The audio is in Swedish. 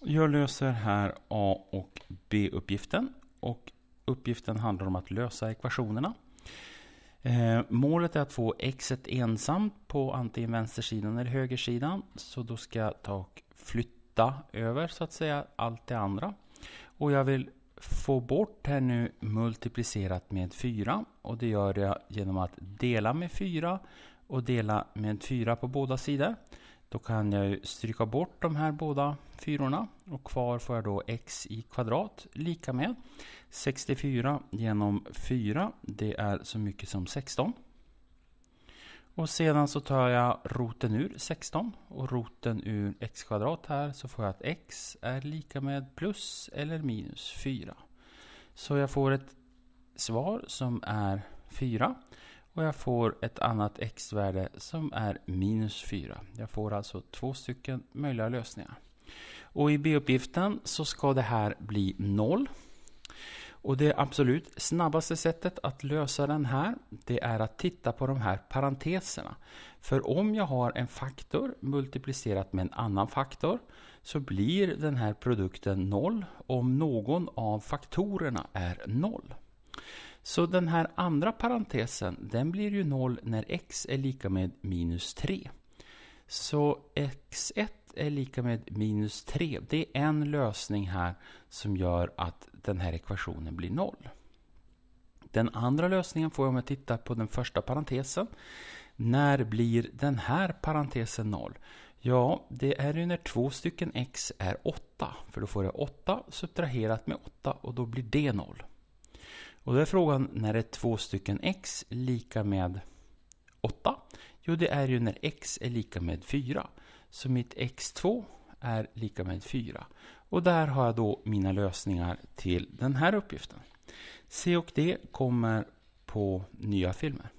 Jag löser här A och B-uppgiften. Och uppgiften handlar om att lösa ekvationerna. Eh, målet är att få x ensamt på antingen vänstersidan eller högersidan. Så då ska jag ta och flytta över så att säga allt det andra. Och jag vill få bort här nu multiplicerat med 4. Och det gör jag genom att dela med 4 och dela med 4 på båda sidor. Då kan jag stryka bort de här båda fyrorna och kvar får jag då x i kvadrat lika med 64 genom 4 det är så mycket som 16. Och sedan så tar jag roten ur 16 och roten ur x kvadrat här så får jag att x är lika med plus eller minus 4. Så jag får ett svar som är 4. Och jag får ett annat x-värde som är minus 4. Jag får alltså två stycken möjliga lösningar. Och i B-uppgiften så ska det här bli 0. Och det absolut snabbaste sättet att lösa den här, det är att titta på de här parenteserna. För om jag har en faktor multiplicerat med en annan faktor så blir den här produkten 0 om någon av faktorerna är 0. Så den här andra parentesen, den blir ju 0 när x är lika med minus 3. Så x1 är lika med minus 3. Det är en lösning här som gör att den här ekvationen blir 0. Den andra lösningen får jag om jag tittar på den första parentesen. När blir den här parentesen 0? Ja, det är ju när två stycken x är 8. För då får jag 8 subtraherat med 8 och då blir det 0. Och då är frågan, när är två stycken x lika med 8? Jo, det är ju när x är lika med 4. Så mitt x2 är lika med 4. Och där har jag då mina lösningar till den här uppgiften. C och D kommer på nya filmer.